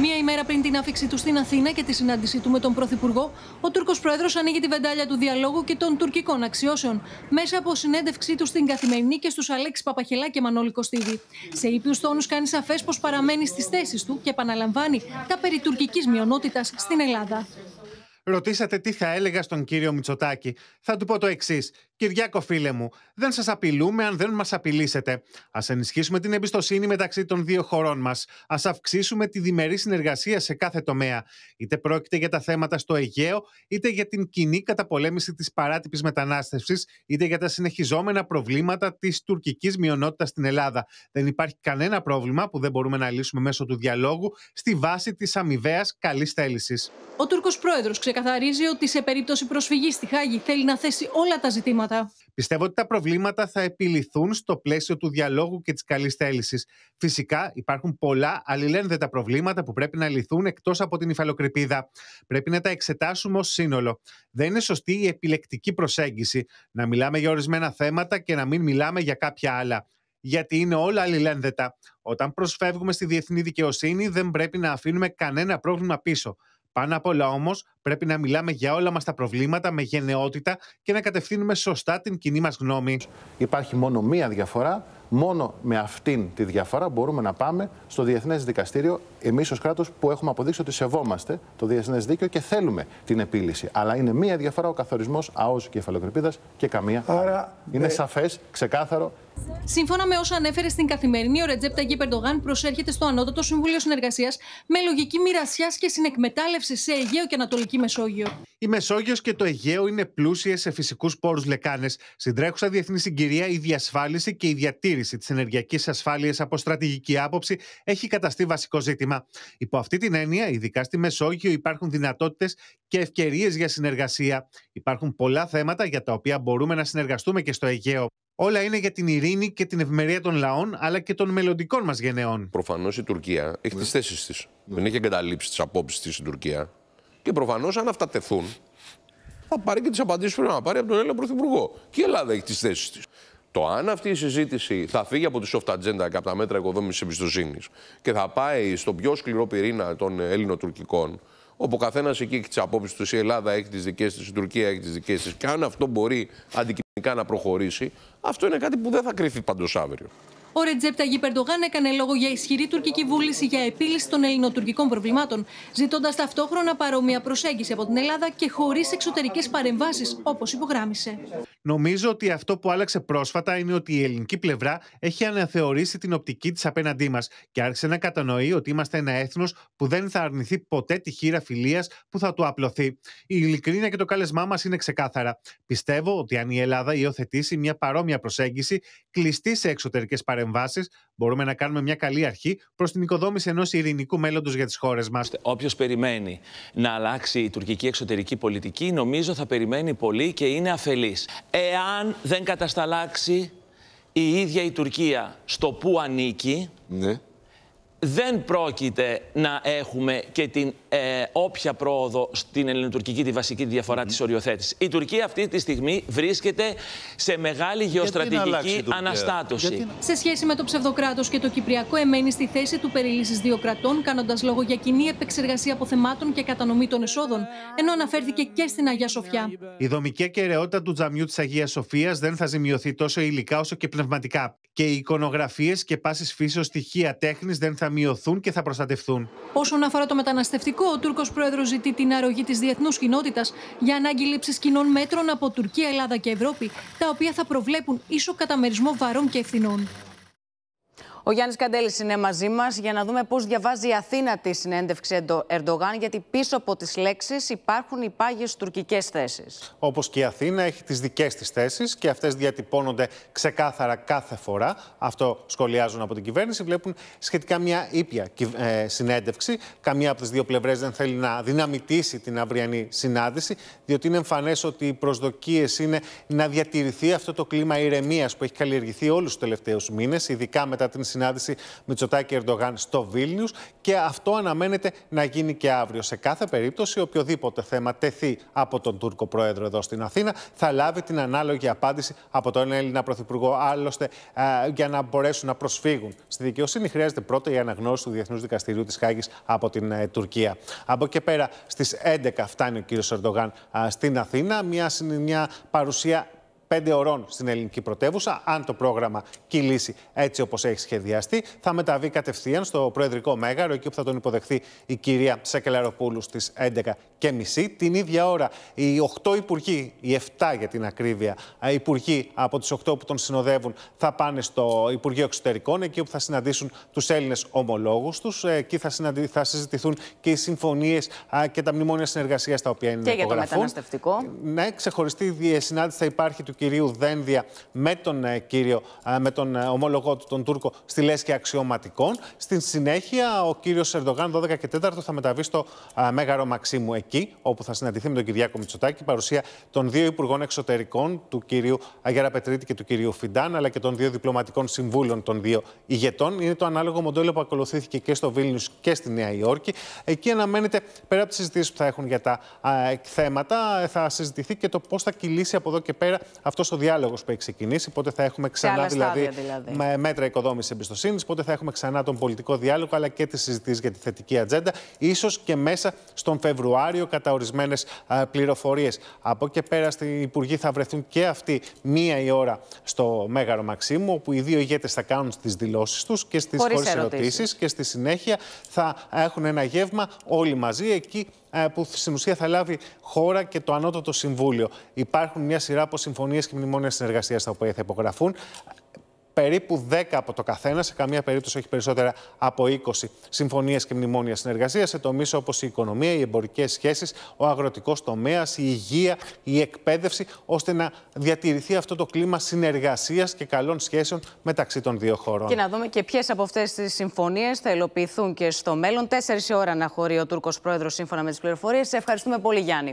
Μία ημέρα πριν την άφηξη του στην Αθήνα και τη συνάντησή του με τον Πρωθυπουργό, ο Τούρκος Πρόεδρος ανοίγει τη βεντάλια του διαλόγου και των τουρκικών αξιώσεων μέσα από συνέντευξή του στην Καθημερινή και στους Αλέξης Παπαχελά και Μανώλη Κωστίδη. Σε ήπιους τόνους κάνει σαφές πως παραμένει στις θέσεις του και επαναλαμβάνει τα περί τουρκικής μειονότητας στην Ελλάδα. Ρωτήσατε τι θα έλεγα στον κύριο Μητσοτάκη. Θα του πω το εξής. Κυριάκο, φίλε μου, δεν σας απειλούμε αν δεν μας απειλήσετε. Ας ενισχύσουμε την εμπιστοσύνη μεταξύ των δύο χωρών μας. Ας αυξήσουμε τη διμερή συνεργασία σε κάθε τομέα. Είτε πρόκειται για τα θέματα στο Αιγαίο, είτε για την κοινή καταπολέμηση της παράτυπης μετανάστευσης, είτε για τα συνεχιζόμενα προβλήματα της τουρκικής μειονότητας στην Ελλάδα. Δεν υπάρχει κανένα πρόβλημα που δεν μπορούμε να λύσουμε μέσω του διαλόγου στη βάση της αμοιβαίας καλής θέλησης. Ο Τούρκος πρόεδρος ξεκαθαρίζει ότι σε περίπτωση προσφυγής στη Χάγη θέλει να θέσει όλα τα ζητήματα προβλήματα. Πιστεύω ότι τα προβλήματα θα επιληθούν στο πλαίσιο του διαλόγου και της καλής θέλησης. Φυσικά υπάρχουν πολλά αλληλένδετα προβλήματα που πρέπει να λυθούν εκτός από την υφαλοκρηπίδα. Πρέπει να τα εξετάσουμε ως σύνολο. Δεν είναι σωστή η επιλεκτική προσέγγιση να μιλάμε για ορισμένα θέματα και να μην μιλάμε για κάποια άλλα γιατί είναι όλα αλληλένδετα. Όταν προσφεύγουμε στη διεθνή δικαιοσύνη, δεν πρέπει να αφήνουμε κανένα πρόβλημα πίσω. Πάνω απ' όλα όμως, Πρέπει να μιλάμε για όλα μας τα προβλήματα με γενναιότητα και να κατευθύνουμε σωστά την κοινή μας γνώμη. Υπάρχει μόνο μία διαφορά. Μόνο με αυτήν τη διαφορά μπορούμε να πάμε στο Διεθνές Δικαστήριο. Εμείς ως κράτος που έχουμε αποδείξει ότι σεβόμαστε το Διεθνές Δίκαιο και θέλουμε την επίλυση. Αλλά είναι μία διαφορά ο καθορισμός ΑΟΣ κεφαλοκρηπίδα και καμία. Άρα, είναι ε... σαφές, ξεκάθαρο Σύμφωνα με όσα ανέφερε στην καθημερινή, ο Ρετζέπ Ταγκί Περντογάν προσέρχεται στο Ανώτατο Συμβούλιο Συνεργασίας με λογική μοιρασιά και συνεκμετάλλευσης σε Αιγαίο και Ανατολική Μεσόγειο. Η Μεσόγειος και το Αιγαίο είναι πλούσιες σε φυσικούς πόρους λεκάνες. Στην τρέχουσα διεθνή συγκυρία, η διασφάλιση και η διατήρηση της ενεργειακής ασφάλειας από στρατηγική άποψη έχει καταστεί βασικό ζήτημα. Υπό αυτή την έννοια, ειδικά στη Μεσόγειο, υπάρχουν δυνατότητες και ευκαιρίες για συνεργασία. Υπάρχουν πολλά θέματα για τα οποία μπορούμε να συνεργαστούμε και στο Αιγαίο. Όλα είναι για την ειρήνη και την ευημερία των λαών, αλλά και των μελλοντικών μας γενεών. Προφανώς η Τουρκία έχει τις θέσεις της. Ναι. Δεν έχει εγκαταλείψει τις απόψεις της η Τουρκία. Και προφανώς, αν αυτά τεθούν, θα πάρει και τις απαντήσεις που πρέπει να πάρει από τον Έλληνα Πρωθυπουργό. Και η Ελλάδα έχει τις θέσεις της. Το αν αυτή η συζήτηση θα φύγει από τη soft agenda και από τα μέτρα οικοδόμησης εμπιστοσύνης και θα πάει στον πιο σκληρό πυρήνα των Έλληνο-Τουρκικών, όπου ο καθένας εκεί έχει τις απόψεις τους, η Ελλάδα έχει τις δικές της, η Τουρκία έχει τις δικές της, και αν αυτό μπορεί αντικειμενικά να προχωρήσει, αυτό είναι κάτι που δεν θα κρυφτεί παντός αύριο. Ο Ρετζέπ Ταγί Περντογάν έκανε λόγο για ισχυρή τουρκική βούληση για επίλυση των ελληνοτουρκικών προβλημάτων, ζητώντας ταυτόχρονα παρόμοια προσέγγιση από την Ελλάδα και χωρίς εξωτερικές παρεμβάσεις, όπως υπογράμμισε. Νομίζω ότι αυτό που άλλαξε πρόσφατα είναι ότι η ελληνική πλευρά έχει αναθεωρήσει την οπτική της απέναντί μας και άρχισε να κατανοεί ότι είμαστε ένα έθνος που δεν θα αρνηθεί ποτέ τη χείρα φιλίας που θα του απλωθεί. Η ειλικρίνεια και το κάλεσμά μας είναι ξεκάθαρα. Πιστεύω ότι αν η Ελλάδα υιοθετήσει μια παρόμοια προσέγγιση κλειστή σε εξωτερικές παρεμβάσεις, παρεμβάσεις, μπορούμε να κάνουμε μια καλή αρχή προς την οικοδόμηση ενός ειρηνικού μέλλοντος για τις χώρες μας. Όποιος περιμένει να αλλάξει η τουρκική εξωτερική πολιτική, νομίζω θα περιμένει πολύ και είναι αφελής. Εάν δεν κατασταλάξει η ίδια η Τουρκία στο που ανήκει. Ναι δεν πρόκειται να έχουμε και την ε, όποια πρόοδο στην ελληνοτουρκική τη βασική διαφορά mm -hmm. της οριοθέτησης. Η Τουρκία αυτή τη στιγμή βρίσκεται σε μεγάλη γεωστρατηγική αναστάτωση. Σε σχέση με το ψευδοκράτος και το Κυπριακό εμένει στη θέση του περιλύσης δύο κρατών κάνοντας λόγο για κοινή επεξεργασία αποθεμάτων και κατανομή των εσόδων, ενώ αναφέρθηκε και στην Αγία Σοφιά. Η δομική κεραιότητα του τζαμιού της Αγίας Σοφίας δεν θα ζημιωθεί τόσο υλικά όσο και πνευματικά και οι εικονογραφίες και πάσης φύσεως στοιχεία τέχνης δεν θα μειωθούν και θα προστατευτούν. Όσον αφορά το μεταναστευτικό, ο Τούρκος πρόεδρος ζητεί την αρρωγή της διεθνούς κοινότητας για ανάγκη λήψης κοινών μέτρων από Τουρκία, Ελλάδα και Ευρώπη, τα οποία θα προβλέπουν ίσο καταμερισμό βαρών και ευθυνών. Ο Γιάννης Καντέλης είναι μαζί μας για να δούμε πώς διαβάζει η Αθήνα τη συνέντευξη Ερντογάν, γιατί πίσω από τις λέξεις υπάρχουν οι πάγιες τουρκικές θέσεις. Όπως και η Αθήνα έχει τις δικές της θέσεις και αυτές διατυπώνονται ξεκάθαρα κάθε φορά. Αυτό σχολιάζουν από την κυβέρνηση. Βλέπουν σχετικά μια ήπια ε, συνέντευξη. Καμία από τις δύο πλευρές δεν θέλει να δυναμητήσει την αυριανή συνάντηση, διότι είναι εμφανές ότι οι προσδοκίες είναι να διατηρηθεί αυτό το κλίμα ηρεμίας που έχει καλλιεργηθεί όλους τους τελευταίους μήνες, ειδικά μετά την συνέντευξη συνάντηση Μητσοτάκη Ερντογάν στο Βίλνιους. και αυτό αναμένεται να γίνει και αύριο. Σε κάθε περίπτωση, οποιοδήποτε θέμα τεθεί από τον Τούρκο Πρόεδρο εδώ στην Αθήνα θα λάβει την ανάλογη απάντηση από τον Έλληνα Πρωθυπουργό. Άλλωστε, ε, για να μπορέσουν να προσφύγουν στη δικαιοσύνη, χρειάζεται πρώτα η αναγνώριση του Διεθνούς Δικαστηρίου της Χάγης από την ε, Τουρκία. Από και πέρα, στις 11 φτάνει ο κύριος Ερντογάν ε, στην Αθήνα. Μια, μια παρουσία πέντε ωρών στην ελληνική πρωτεύουσα, αν το πρόγραμμα κυλήσει έτσι όπως έχει σχεδιαστεί. Θα μεταβεί κατευθείαν στο Προεδρικό Μέγαρο, εκεί που θα τον υποδεχθεί η κυρία Σεκελαροπούλου στις 11.30. Την ίδια ώρα, οι 8 υπουργοί, οι 7 για την ακρίβεια, ε, υπουργοί από του 8 που τον συνοδεύουν θα πάνε στο Υπουργείο Εξωτερικών, εκεί όπου θα συναντήσουν τους Έλληνες ομολόγους τους. Ε, εκεί θα, συναντη... θα συζητηθούν και οι συμφωνίες και τα μνημόνια συνεργασίας τα οποία είναι Και για το μεταναστευτικό. Ναι, ξεχωριστή συνάντηση θα υπάρχει του κυρίου Δένδια με τον, ε, κύριο, με τον ε, ομολογό του, τον Τούρκο, στη Λέσκη αξιωματικών. Στην συνέχεια, ο κύριος Ερντογάν, 12 και 4, θα μεταβεί στο Μέγαρο Μαξίμου, εκεί όπου θα συναντηθεί με τον Κυριάκο Μητσοτάκη, παρουσία των δύο Υπουργών Εξωτερικών, του κυρίου Αγέρα Πετρίτη και του κυρίου Φιντάν, αλλά και των δύο διπλωματικών συμβούλων των δύο ηγετών. Είναι το ανάλογο μοντέλο που ακολουθήθηκε και στο Βίλνιους και στη Νέα Υόρκη. Εκεί αναμένεται, πέρα από τις συζητήσεις που θα έχουν για τα θέματα, ε, θα συζητηθεί και το πώς θα κυλήσει από εδώ και πέρα αυτός ο διάλογος που έχει ξεκινήσει. Πότε θα έχουμε ξανά δηλαδή, δηλαδή, Με μέτρα οικοδόμησης εμπιστοσύνης, πότε θα έχουμε ξανά τον πολιτικό διάλογο αλλά και τις συζητήσεις για τη θετική ατζέντα, ίσως και μέσα στον Φεβρουάριο κατά ορισμένες πληροφορίες. Από εκεί πέρα, οι υπουργοί θα βρεθούν και αυτοί μία η ώρα στο Μέγαρο Μαξίμου, όπου οι δύο ηγέτες θα κάνουν τις δηλώσεις τους και στις χωρίς ερωτήσει και στη συνέχεια θα έχουν ένα γεύμα όλοι μαζί εκεί ε, που στην ουσία θα λάβει χώρα και το ανώτατο συμβούλιο. Υπάρχουν μια σειρά από συμφωνίες και μνημόνια συνεργασίας τα οποία θα υπογραφούν περίπου 10 από το καθένα, σε καμία περίπτωση όχι περισσότερα από 20 συμφωνίες και μνημόνια συνεργασίας σε τομείς όπως η οικονομία, οι εμπορικές σχέσεις, ο αγροτικός τομέας, η υγεία, η εκπαίδευση, ώστε να διατηρηθεί αυτό το κλίμα συνεργασίας και καλών σχέσεων μεταξύ των δύο χωρών. Και να δούμε και ποιες από αυτές τις συμφωνίες θα υλοποιηθούν και στο μέλλον. Τέσσερις ώρα να χωρεί ο Τούρκος πρόεδρος, σύμφωνα με τις πληροφορίες. ευχαριστούμε πολύ, Γιάννη.